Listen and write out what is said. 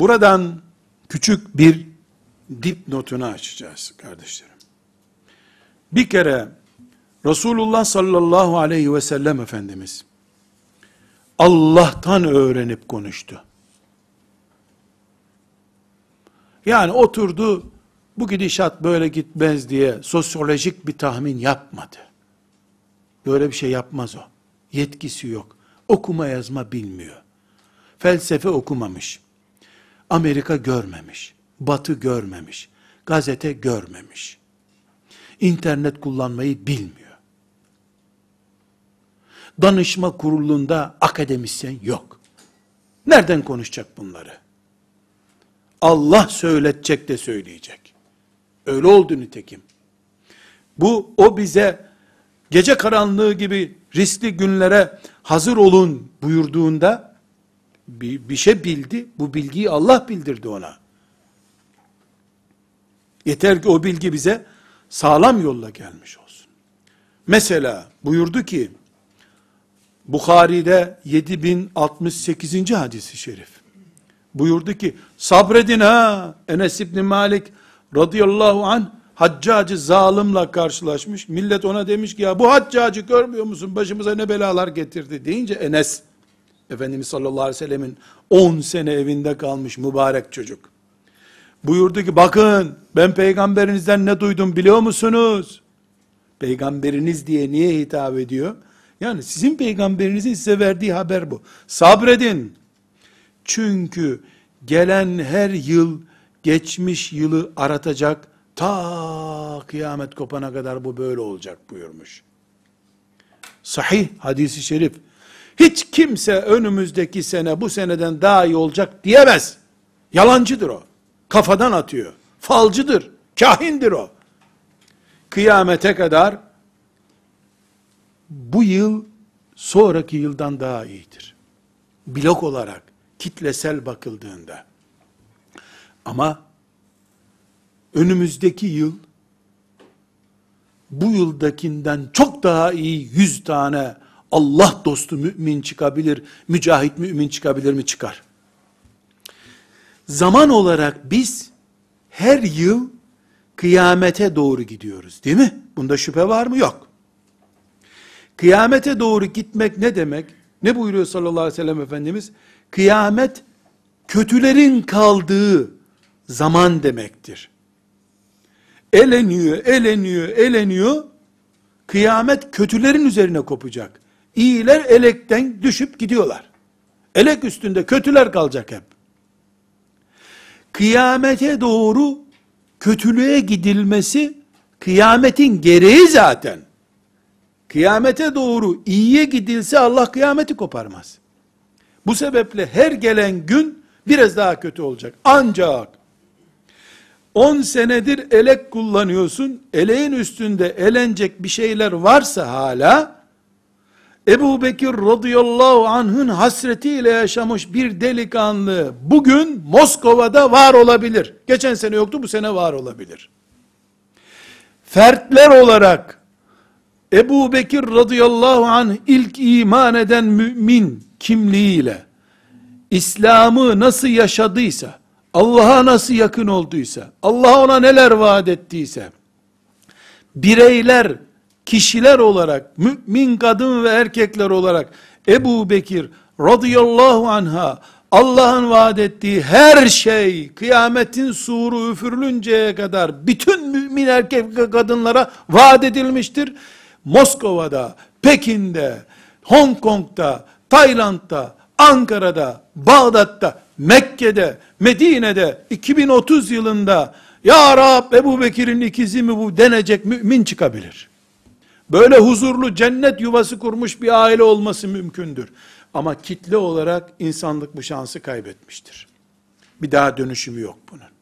Buradan küçük bir dipnotunu açacağız kardeşlerim. Bir kere Resulullah sallallahu aleyhi ve sellem Efendimiz Allah'tan öğrenip konuştu. Yani oturdu bu gidişat böyle gitmez diye sosyolojik bir tahmin yapmadı. Böyle bir şey yapmaz o. Yetkisi yok. Okuma yazma bilmiyor. Felsefe okumamış. Amerika görmemiş, Batı görmemiş, gazete görmemiş. İnternet kullanmayı bilmiyor. Danışma kurulunda akademisyen yok. Nereden konuşacak bunları? Allah söyletecek de söyleyecek. Öyle oldu nitekim. Bu o bize gece karanlığı gibi riskli günlere hazır olun buyurduğunda bir, bir şey bildi. Bu bilgiyi Allah bildirdi ona. Yeter ki o bilgi bize sağlam yolla gelmiş olsun. Mesela buyurdu ki Bukhari'de 7068. hadisi şerif. Buyurdu ki sabredin ha Enes İbni Malik radıyallahu an haccacı zalimle karşılaşmış. Millet ona demiş ki ya bu haccacı görmüyor musun başımıza ne belalar getirdi deyince Enes Efendimiz sallallahu aleyhi ve sellemin 10 sene evinde kalmış mübarek çocuk. Buyurdu ki bakın ben peygamberinizden ne duydum biliyor musunuz? Peygamberiniz diye niye hitap ediyor? Yani sizin peygamberinizin size verdiği haber bu. Sabredin. Çünkü gelen her yıl geçmiş yılı aratacak. Ta kıyamet kopana kadar bu böyle olacak buyurmuş. Sahih hadisi şerif hiç kimse önümüzdeki sene bu seneden daha iyi olacak diyemez. Yalancıdır o. Kafadan atıyor. Falcıdır. Kahindir o. Kıyamete kadar bu yıl sonraki yıldan daha iyidir. Blok olarak kitlesel bakıldığında. Ama önümüzdeki yıl bu yıldakinden çok daha iyi yüz tane Allah dostu mümin çıkabilir, mücahit mümin çıkabilir mi? Çıkar. Zaman olarak biz her yıl kıyamete doğru gidiyoruz değil mi? Bunda şüphe var mı? Yok. Kıyamete doğru gitmek ne demek? Ne buyuruyor sallallahu aleyhi ve sellem Efendimiz? Kıyamet kötülerin kaldığı zaman demektir. Eleniyor, eleniyor, eleniyor. Kıyamet kötülerin üzerine kopacak. İyiler elekten düşüp gidiyorlar. Elek üstünde kötüler kalacak hep. Kıyamete doğru kötülüğe gidilmesi kıyametin gereği zaten. Kıyamete doğru iyiye gidilse Allah kıyameti koparmaz. Bu sebeple her gelen gün biraz daha kötü olacak. Ancak 10 senedir elek kullanıyorsun, eleğin üstünde elenecek bir şeyler varsa hala, Ebu Bekir radıyallahu anh'ın hasretiyle yaşamış bir delikanlı bugün Moskova'da var olabilir. Geçen sene yoktu bu sene var olabilir. Fertler olarak Ebu Bekir radıyallahu anh ilk iman eden mümin kimliğiyle İslam'ı nasıl yaşadıysa, Allah'a nasıl yakın olduysa, Allah ona neler vaat ettiyse, bireyler kişiler olarak, mümin kadın ve erkekler olarak, Ebu Bekir radıyallahu anha, Allah'ın vaat ettiği her şey, kıyametin suuru üfürülünceye kadar, bütün mümin erkek ve kadınlara vaat edilmiştir. Moskova'da, Pekin'de, Hong Kong'da, Tayland'da, Ankara'da, Bağdat'ta, Mekke'de, Medine'de 2030 yılında ya Rab Ebu Bekir'in ikizi mi bu denecek mümin çıkabilir. Böyle huzurlu cennet yuvası kurmuş bir aile olması mümkündür. Ama kitle olarak insanlık bu şansı kaybetmiştir. Bir daha dönüşümü yok bunun.